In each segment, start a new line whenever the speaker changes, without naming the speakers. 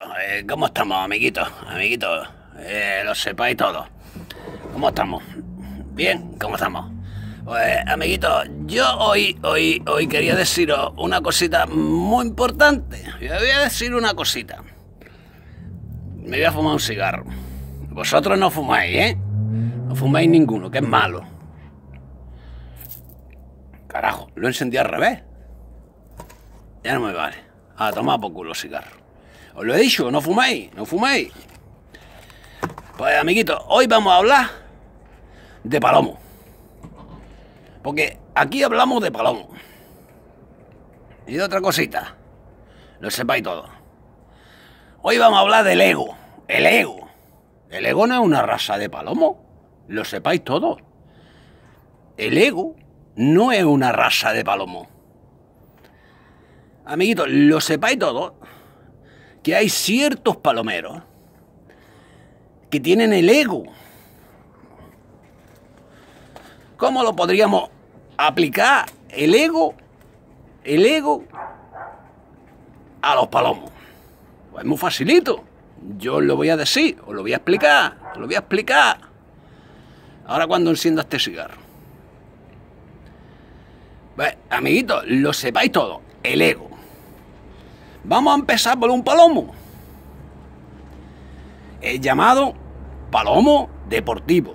Eh, ¿Cómo estamos, amiguitos? Amiguitos, eh, lo sepáis todos. ¿Cómo estamos? ¿Bien? ¿Cómo estamos? Pues, amiguitos, yo hoy, hoy, hoy quería deciros una cosita muy importante. Yo voy a decir una cosita. Me voy a fumar un cigarro. Vosotros no fumáis, ¿eh? No fumáis ninguno, que es malo. Carajo, lo encendí al revés. Ya no me vale. A tomar por culo cigarro. Os lo he dicho, no fuméis, no fuméis. Pues amiguito, hoy vamos a hablar de palomo. Porque aquí hablamos de palomo. Y de otra cosita. Lo sepáis todo. Hoy vamos a hablar del ego. El ego. El ego no es una raza de palomo. Lo sepáis todos. El ego no es una raza de palomo. Amiguito, lo sepáis todos que hay ciertos palomeros que tienen el ego. ¿Cómo lo podríamos aplicar el ego, el ego a los palomos? Pues muy facilito. Yo os lo voy a decir, os lo voy a explicar, os lo voy a explicar. Ahora cuando encienda este cigarro. Pues, amiguitos, lo sepáis todo, el ego. Vamos a empezar por un palomo. El llamado palomo deportivo.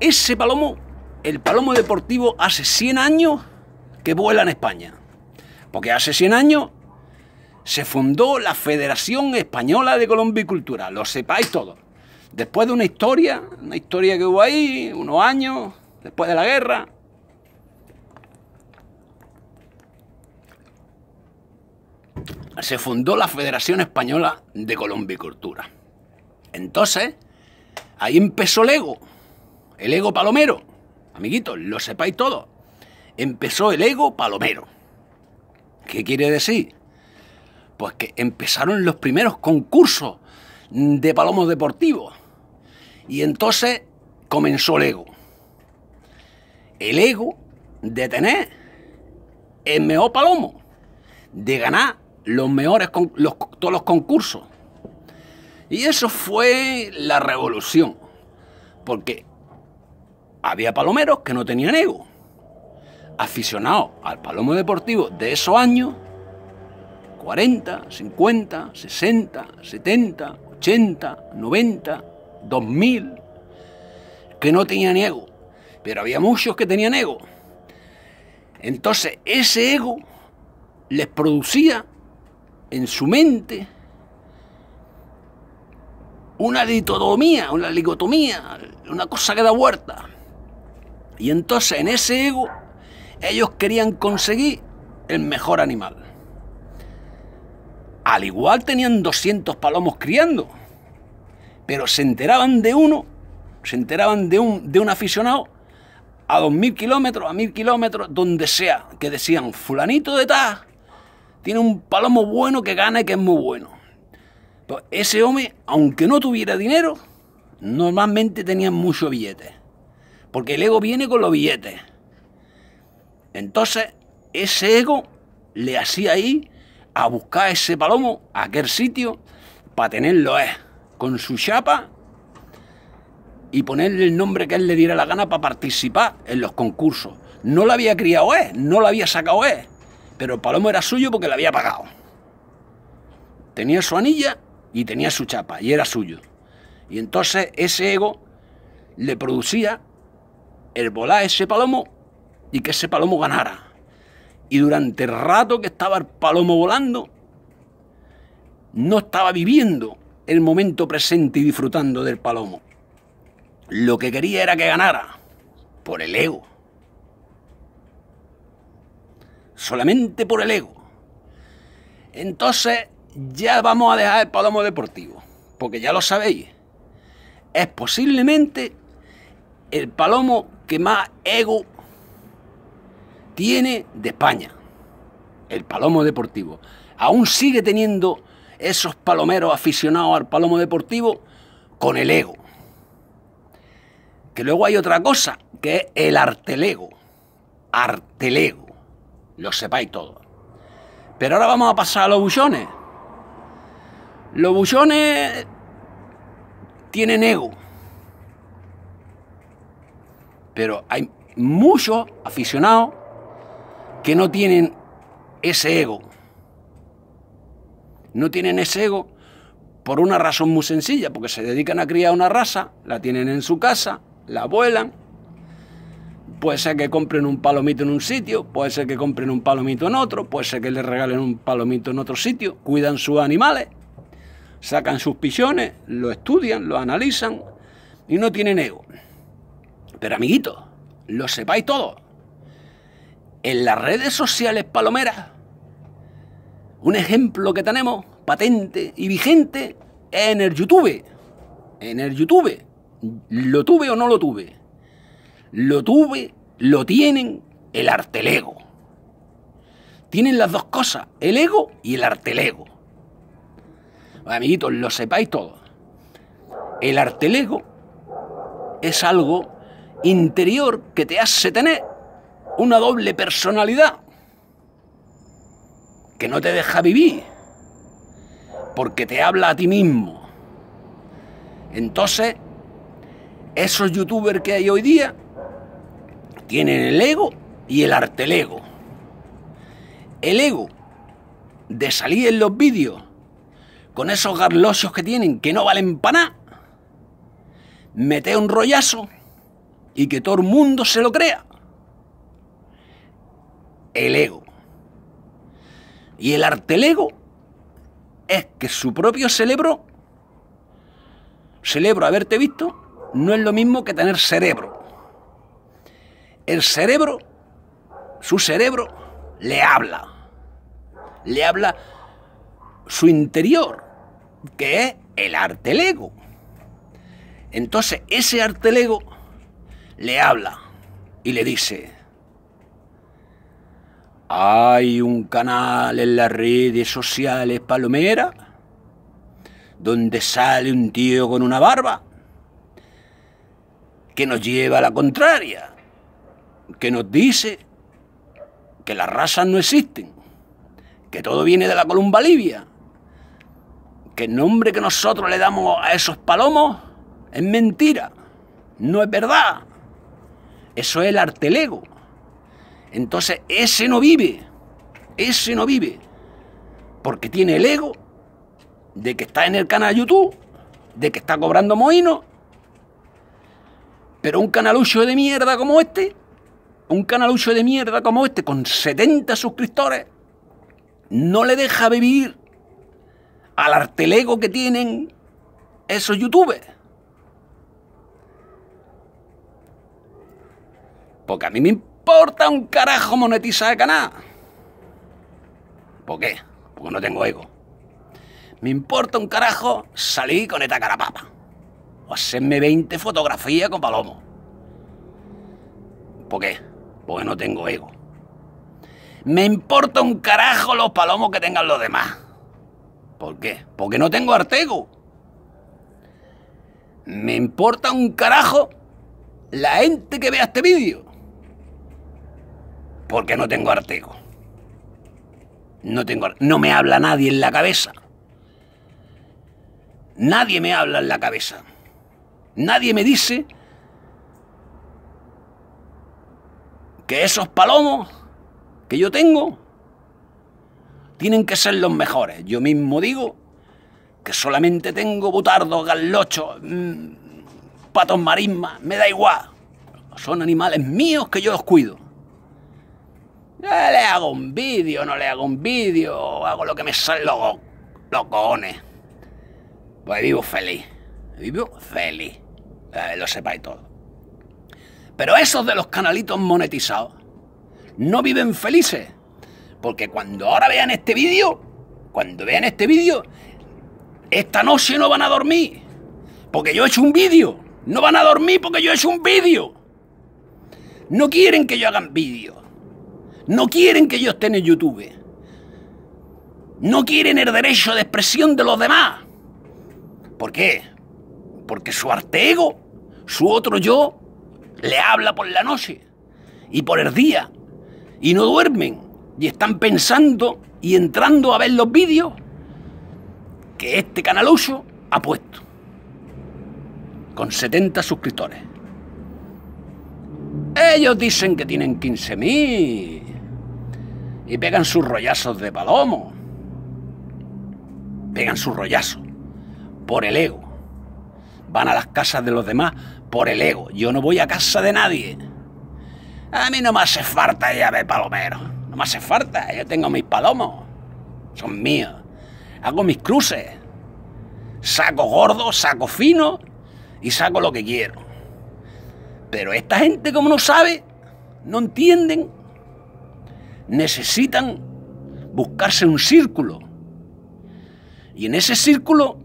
Ese palomo, el palomo deportivo hace 100 años que vuela en España. Porque hace 100 años se fundó la Federación Española de Colombicultura, lo sepáis todos. Después de una historia, una historia que hubo ahí, unos años, después de la guerra, se fundó la Federación Española de Colombicultura. Entonces, ahí empezó el ego, el ego palomero. Amiguitos, lo sepáis todos. Empezó el ego palomero. ¿Qué quiere decir? Pues que empezaron los primeros concursos de palomos deportivos. Y entonces comenzó el ego. El ego de tener el mejor palomo, de ganar los mejores, todos los concursos. Y eso fue la revolución, porque había palomeros que no tenían ego. Aficionados al palomo deportivo de esos años, 40, 50, 60, 70, 80, 90, 2000, que no tenían ego. Pero había muchos que tenían ego. Entonces ese ego les producía en su mente una litodomía, una ligotomía, una cosa que da huerta. Y entonces en ese ego ellos querían conseguir el mejor animal. Al igual tenían 200 palomos criando, pero se enteraban de uno, se enteraban de un, de un aficionado a 2.000 kilómetros, a 1.000 kilómetros, donde sea, que decían, fulanito de tal, tiene un palomo bueno que gana y que es muy bueno. Pues ese hombre, aunque no tuviera dinero, normalmente tenía muchos billetes. Porque el ego viene con los billetes. Entonces, ese ego le hacía ir a buscar ese palomo a aquel sitio para tenerlo eh, con su chapa y ponerle el nombre que él le diera la gana para participar en los concursos. No lo había criado él, eh, no lo había sacado eh pero el palomo era suyo porque le había pagado. Tenía su anilla y tenía su chapa, y era suyo. Y entonces ese ego le producía el volar ese palomo y que ese palomo ganara. Y durante el rato que estaba el palomo volando, no estaba viviendo el momento presente y disfrutando del palomo. Lo que quería era que ganara, por el ego solamente por el ego. Entonces ya vamos a dejar el palomo deportivo, porque ya lo sabéis, es posiblemente el palomo que más ego tiene de España, el palomo deportivo. Aún sigue teniendo esos palomeros aficionados al palomo deportivo con el ego. Que luego hay otra cosa, que es el artelego. Artelego lo sepáis todo. Pero ahora vamos a pasar a los bullones. Los bullones tienen ego. Pero hay muchos aficionados que no tienen ese ego. No tienen ese ego por una razón muy sencilla, porque se dedican a criar una raza, la tienen en su casa, la vuelan Puede ser que compren un palomito en un sitio, puede ser que compren un palomito en otro, puede ser que les regalen un palomito en otro sitio, cuidan sus animales, sacan sus pichones, lo estudian, lo analizan y no tienen ego. Pero amiguitos, lo sepáis todo. En las redes sociales palomeras, un ejemplo que tenemos patente y vigente es en el YouTube. En el YouTube. ¿Lo tuve o no lo tuve? Lo tuve, lo tienen, el artelego. Tienen las dos cosas, el ego y el artelego. Amiguitos, lo sepáis todos. El artelego es algo interior que te hace tener una doble personalidad que no te deja vivir porque te habla a ti mismo. Entonces, esos youtubers que hay hoy día tienen el ego y el artelego. El ego de salir en los vídeos con esos garlosos que tienen que no valen para nada. Mete un rollazo y que todo el mundo se lo crea. El ego. Y el artelego es que su propio cerebro, cerebro haberte visto, no es lo mismo que tener cerebro el cerebro, su cerebro, le habla. Le habla su interior, que es el arte lego. Entonces ese arte artelego le habla y le dice, hay un canal en las redes sociales Palomera donde sale un tío con una barba que nos lleva a la contraria que nos dice que las razas no existen, que todo viene de la columba libia, que el nombre que nosotros le damos a esos palomos es mentira, no es verdad. Eso es el arte artelego. Entonces ese no vive, ese no vive, porque tiene el ego de que está en el canal YouTube, de que está cobrando moino, pero un canalucho de mierda como este un canalucho de mierda como este, con 70 suscriptores, no le deja vivir al artelego que tienen esos youtubers. Porque a mí me importa un carajo monetizar el canal. ¿Por qué? Porque no tengo ego. Me importa un carajo salir con esta carapapa. O hacerme 20 fotografías con palomo. ¿Por qué? porque no tengo ego. Me importa un carajo los palomos que tengan los demás. ¿Por qué? Porque no tengo artego. Me importa un carajo la gente que vea este vídeo. Porque no tengo artego. No tengo no me habla nadie en la cabeza. Nadie me habla en la cabeza. Nadie me dice que esos palomos que yo tengo tienen que ser los mejores. Yo mismo digo que solamente tengo butardos, galochos, mm, patos marismas, me da igual. Son animales míos que yo los cuido. le hago un vídeo, no le hago un vídeo, hago lo que me salen los, cojones. Pues vivo feliz, vivo feliz, eh, lo sepáis todo. Pero esos de los canalitos monetizados no viven felices. Porque cuando ahora vean este vídeo, cuando vean este vídeo, esta noche no van a dormir. Porque yo he hecho un vídeo. No van a dormir porque yo he hecho un vídeo. No quieren que yo un vídeo. No quieren que yo esté en YouTube. No quieren el derecho de expresión de los demás. ¿Por qué? Porque su arte ego, su otro yo, le habla por la noche y por el día y no duermen y están pensando y entrando a ver los vídeos que este canalucho ha puesto con 70 suscriptores. Ellos dicen que tienen 15.000 y pegan sus rollazos de palomo. Pegan sus rollazos por el ego. Van a las casas de los demás por el ego. Yo no voy a casa de nadie. A mí no me hace falta llave palomero. No me hace falta. Yo tengo mis palomos. Son míos. Hago mis cruces. Saco gordo, saco fino y saco lo que quiero. Pero esta gente, como no sabe, no entienden, necesitan buscarse un círculo. Y en ese círculo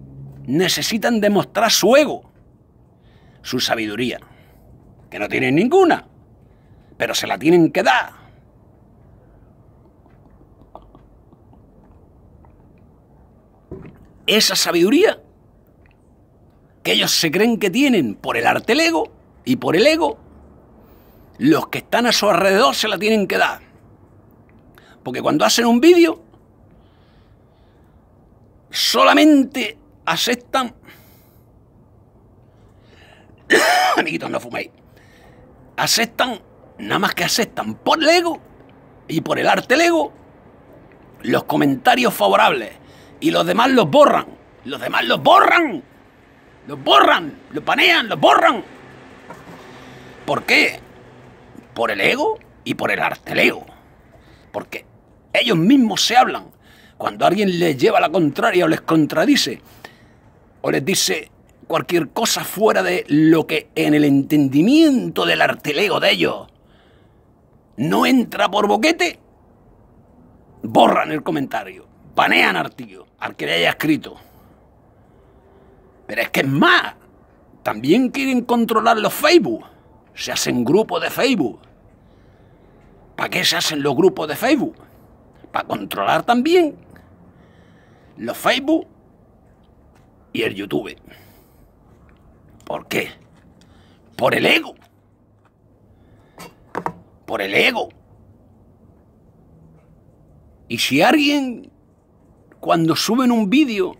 necesitan demostrar su ego su sabiduría, que no tienen ninguna, pero se la tienen que dar. Esa sabiduría que ellos se creen que tienen por el arte ego, y por el ego, los que están a su alrededor se la tienen que dar. Porque cuando hacen un vídeo, solamente aceptan amiguitos, no fuméis. Aceptan, nada más que aceptan por el ego y por el arte ego, los comentarios favorables y los demás los borran. Los demás los borran. Los borran, los panean, los borran. ¿Por qué? Por el ego y por el arte ego. Porque ellos mismos se hablan. Cuando alguien les lleva la contraria o les contradice, o les dice, cualquier cosa fuera de lo que en el entendimiento del artelego de ellos no entra por boquete, borran el comentario, banean artillo, al que le haya escrito. Pero es que es más, también quieren controlar los Facebook. Se hacen grupos de Facebook. ¿Para qué se hacen los grupos de Facebook? Para controlar también los Facebook y el YouTube. ¿Por qué? Por el ego. Por el ego. Y si alguien, cuando suben un vídeo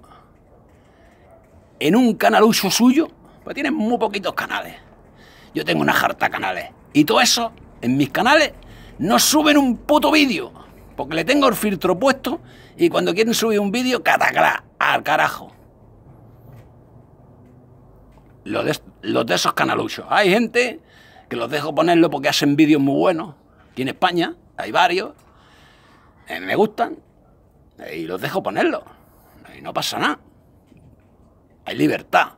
en un canal uso suyo, pues tienen muy poquitos canales. Yo tengo una jarta canales. Y todo eso, en mis canales, no suben un puto vídeo. Porque le tengo el filtro puesto y cuando quieren subir un vídeo, ¡catacra al carajo los de, los de esos canaluchos. Hay gente que los dejo ponerlo porque hacen vídeos muy buenos. Aquí en España hay varios. Eh, me gustan. y los dejo ponerlo. Y no pasa nada. Hay libertad.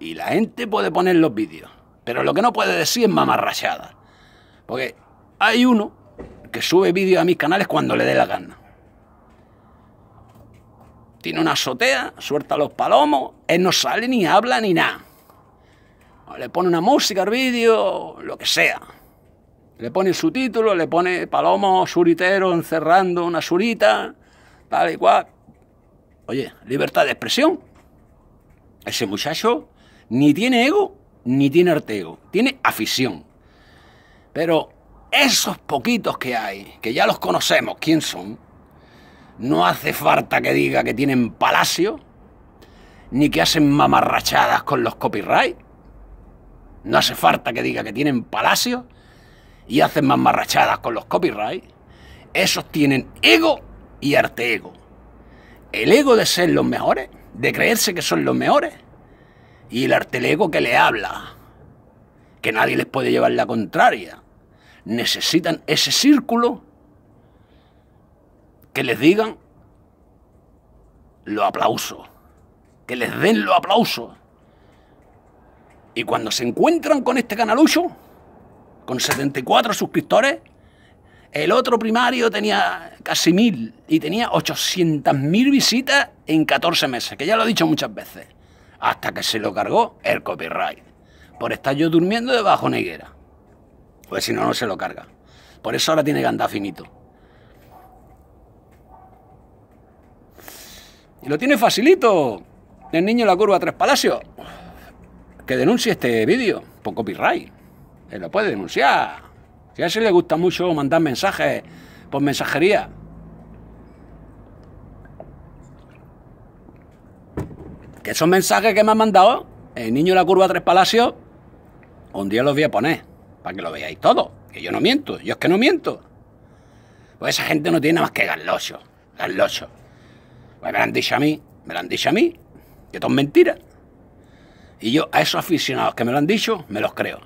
Y la gente puede poner los vídeos. Pero lo que no puede decir es mamarrachada, Porque hay uno que sube vídeos a mis canales cuando le dé la gana tiene una azotea, suelta los palomos, él no sale ni habla ni nada. Le pone una música al vídeo, lo que sea. Le pone su título, le pone palomo suritero encerrando una surita, tal y cual. Oye, libertad de expresión. Ese muchacho ni tiene ego ni tiene ego. tiene afición. Pero esos poquitos que hay, que ya los conocemos, ¿quién son? No hace falta que diga que tienen palacio, ni que hacen mamarrachadas con los copyright. No hace falta que diga que tienen palacio y hacen mamarrachadas con los copyright. Esos tienen ego y arte ego. El ego de ser los mejores, de creerse que son los mejores, y el arte ego que le habla, que nadie les puede llevar la contraria. Necesitan ese círculo que les digan lo aplauso, que les den lo aplauso. Y cuando se encuentran con este canalucho, con 74 suscriptores, el otro primario tenía casi mil y tenía 800.000 visitas en 14 meses, que ya lo he dicho muchas veces, hasta que se lo cargó el copyright, por estar yo durmiendo debajo neguera. Pues si no, no se lo carga. Por eso ahora tiene que andar finito. lo tiene facilito. El niño de la curva Tres Palacios. Que denuncie este vídeo por copyright. Él eh, lo puede denunciar. Si a ese le gusta mucho mandar mensajes por mensajería. Que esos mensajes que me han mandado, el niño de la curva Tres Palacios, un día los voy a poner. Para que lo veáis todo. Que yo no miento. Yo es que no miento. Pues esa gente no tiene más que garlocho. Garlocho. Pues me lo han dicho a mí, me lo han dicho a mí, que todo es mentira. Y yo a esos aficionados que me lo han dicho, me los creo.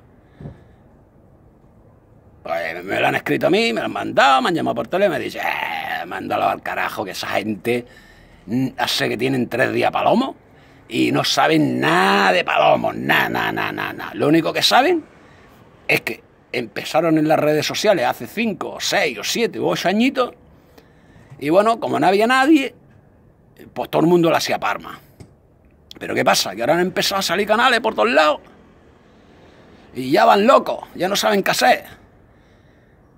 Pues me lo han escrito a mí, me lo han mandado, me han llamado por teléfono me dicen, eh, mándalo al carajo, que esa gente hace que tienen tres días palomo y no saben nada de palomo... nada, nada, nada, nada. Lo único que saben es que empezaron en las redes sociales hace cinco, o seis, o siete, u ocho añitos y bueno, como no había nadie, eh, pues todo el mundo la hacía Parma. Pero ¿qué pasa? Que ahora han empezado a salir canales por todos lados. Y ya van locos, ya no saben qué hacer.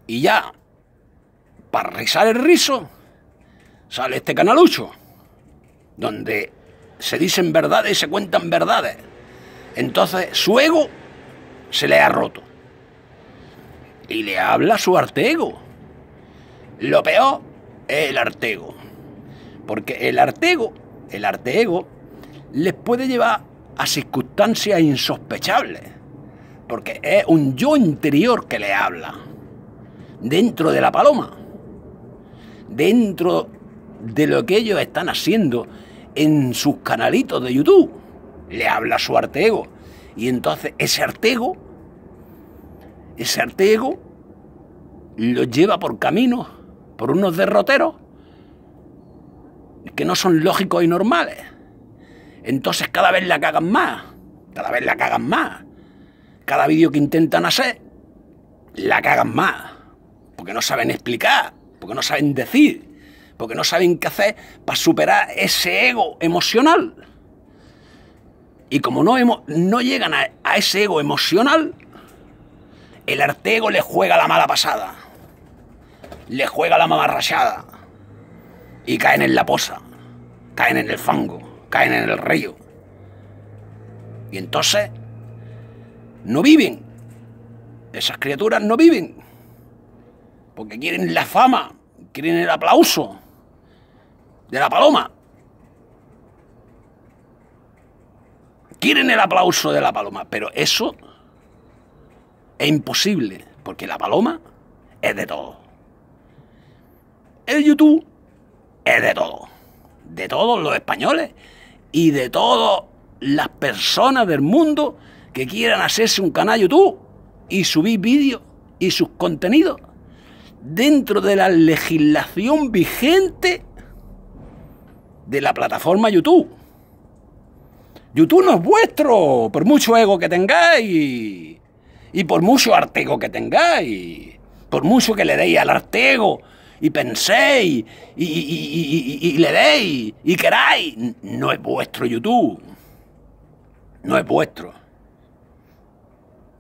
Y ya, para rizar el rizo, sale este canalucho, donde se dicen verdades y se cuentan verdades. Entonces su ego se le ha roto. Y le habla su artego. Lo peor es el artego. Porque el artego, el artego, les puede llevar a circunstancias insospechables. Porque es un yo interior que le habla. Dentro de la paloma. Dentro de lo que ellos están haciendo en sus canalitos de YouTube. Le habla su artego. Y entonces ese artego, ese artego, lo lleva por caminos, por unos derroteros que no son lógicos y normales. Entonces cada vez la cagan más, cada vez la cagan más. Cada vídeo que intentan hacer, la cagan más. Porque no saben explicar, porque no saben decir, porque no saben qué hacer para superar ese ego emocional. Y como no, no llegan a, ese ego emocional, el artego le juega la mala pasada. Le juega la mala mamarrachada y caen en la poza, caen en el fango, caen en el río. Y entonces no viven. Esas criaturas no viven. Porque quieren la fama, quieren el aplauso de la paloma. Quieren el aplauso de la paloma, pero eso es imposible, porque la paloma es de todo. El YouTube es de todos, De todos los españoles y de todas las personas del mundo que quieran hacerse un canal YouTube y subir vídeos y sus contenidos dentro de la legislación vigente de la plataforma YouTube. YouTube no es vuestro, por mucho ego que tengáis, y por mucho artego que tengáis, por mucho que le deis al artego y penséis y, y, le deis y queráis. No es vuestro YouTube. No es vuestro.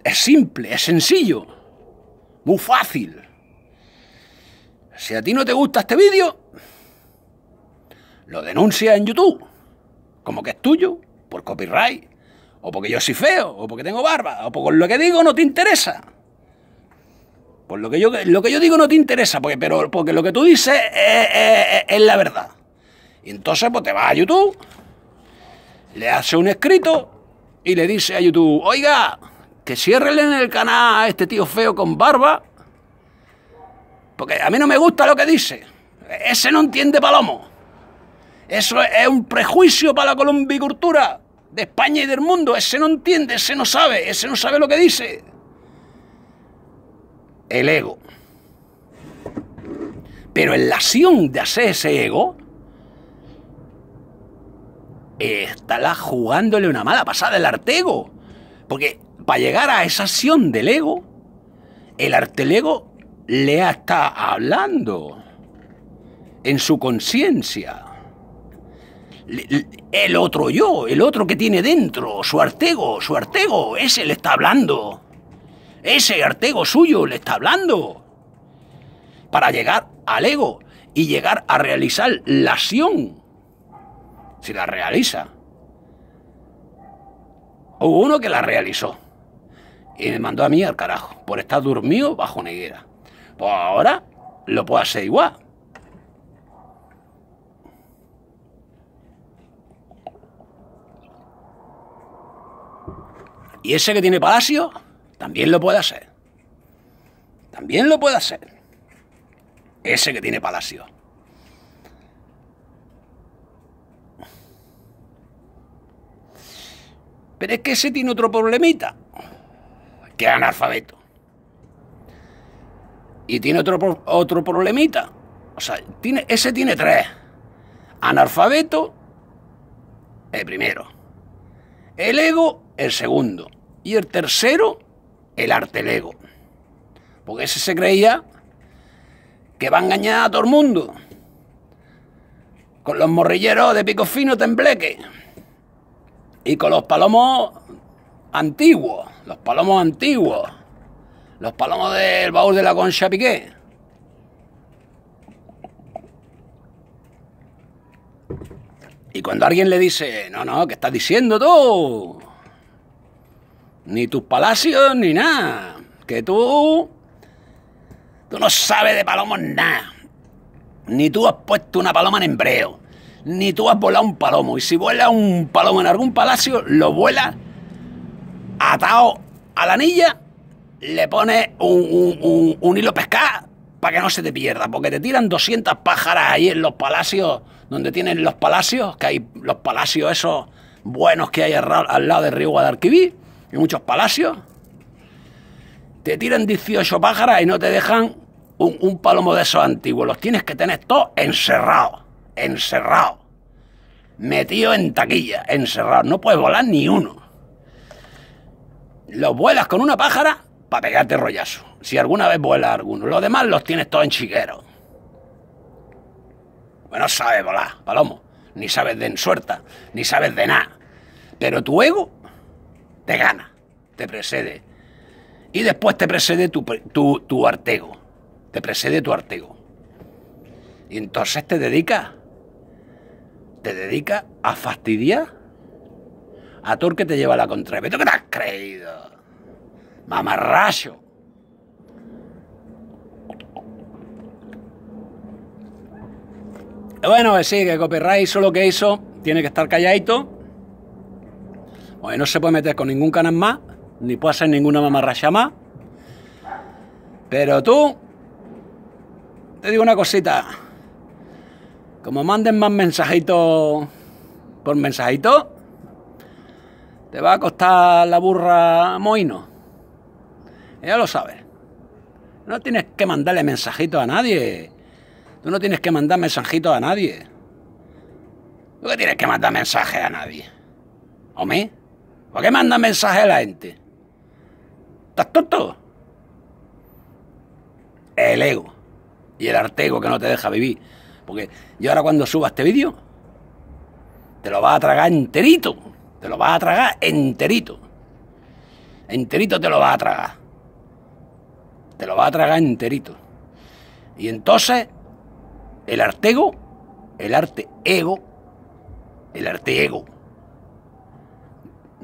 Es simple, es sencillo. Muy fácil. Si a ti no te gusta este vídeo, lo denuncia en YouTube. Como que es tuyo, por copyright, o porque yo soy feo, o porque tengo barba, o porque lo que digo no te interesa. Pues lo que yo, lo que yo digo no te interesa, porque, pero, porque lo que tú dices es, la verdad. Y entonces pues te vas a YouTube, le hace un escrito y le dice a YouTube, oiga, que cierrele en el canal a este tío feo con barba, porque a mí no me gusta lo que dice. Ese no entiende palomo. Eso es un prejuicio para la colombicultura de España y del mundo. Ese no entiende, ese no sabe, ese no sabe lo que dice el ego. Pero en la acción de hacer ese ego, estará jugándole una mala pasada el artego. Porque para llegar a esa acción del ego, el artego le está hablando en su conciencia. El otro yo, el otro que tiene dentro, su artego, su artego, ese le está hablando. Ese Artego suyo le está hablando. Para llegar al ego y llegar a realizar la acción. Si la realiza. Hubo uno que la realizó. Y me mandó a mí al carajo. Por estar dormido bajo neguera. Pues ahora lo puedo hacer igual. ¿Y ese que tiene palacio? También lo puede hacer. También lo puede hacer. Ese que tiene Palacio. Pero es que ese tiene otro problemita. Que analfabeto. Y tiene otro, otro problemita. O sea, tiene, ese tiene tres. Analfabeto, el primero. El ego, el segundo. Y el tercero, el arte lego, Porque ese se creía que va a engañar a todo el mundo. Con los morrilleros de pico fino tembleque. Y con los palomos antiguos. Los palomos antiguos. Los palomos del baúl de la concha piqué. Y cuando alguien le dice, no, no, ¿qué estás diciendo tú? ni tus palacios, ni nada. Que tú, tú no sabes de palomos nada. Ni tú has puesto una paloma en embreo, ni tú has volado un palomo. Y si vuela un palomo en algún palacio, lo vuela atado a la anilla, le pones un, hilo pescado para que no se te pierda, porque te tiran 200 pájaras ahí en los palacios, donde tienen los palacios, que hay los palacios esos buenos que hay al, al lado del río Guadalquivir y muchos palacios, te tiran 18 pájaras y no te dejan un, palomo de esos antiguos. Los tienes que tener todos encerrados, encerrados, ...metidos en taquilla, encerrados. No puedes volar ni uno. Los vuelas con una pájara para pegarte rollazo. Si alguna vez vuela alguno. Los demás los tienes todos en chiquero. Bueno, sabes volar, palomo. Ni sabes de ensuerta, ni sabes de nada. Pero tu ego te gana, te precede. Y después te precede tu, tu, tu artego, te precede tu artego. Y entonces te dedica, te dedica a fastidiar a todo que te lleva la contra... ¿Tú qué te has creído? Mamarracho. Bueno, sí, que copyright solo que hizo tiene que estar calladito no se puede meter con ningún canal más, ni puede hacer ninguna mamarracha más. Pero tú, te digo una cosita. Como manden más mensajitos por mensajito, te va a costar la burra moino. Ya lo sabes. No tienes que mandarle mensajitos a nadie. Tú no tienes que mandar mensajitos a nadie. Tú no tienes que mandar mensajes a nadie. ¿O mí? ¿Para qué manda mensaje a la gente? ¿Estás tonto? El ego y el artego que no te deja vivir. Porque yo ahora cuando suba este vídeo, te lo va a tragar enterito. Te lo va a tragar enterito. Enterito te lo va a tragar. Te lo va a tragar enterito. Y entonces, el artego, el arte ego, el arte ego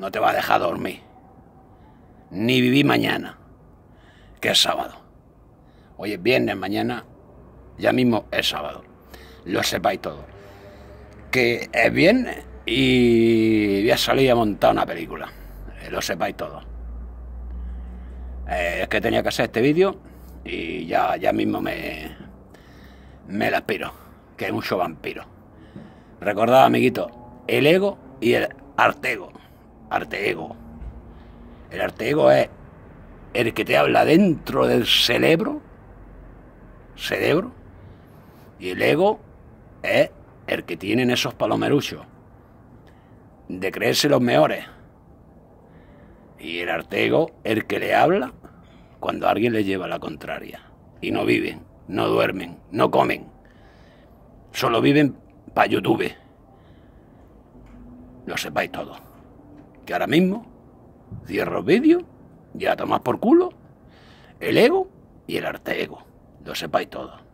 no te va a dejar dormir. Ni viví mañana, que es sábado. Hoy es viernes, mañana, ya mismo es sábado. Lo sepáis todo, Que es viernes y voy a salir a montar una película. Eh, lo sepáis todo. Eh, es que tenía que hacer este vídeo y ya, ya mismo me, me la piro, Que un mucho vampiro. Recordad, amiguito, el ego y el artego arte ego. El arte ego es el que te habla dentro del cerebro, cerebro, y el ego es el que tienen esos palomeruchos, de creerse los mejores. Y el arte ego, el que le habla cuando alguien le lleva la contraria. Y no viven, no duermen, no comen. Solo viven para YouTube. Lo sepáis todo que ahora mismo cierro vídeo ya tomás por culo el ego y el arte ego. Lo sepáis todo.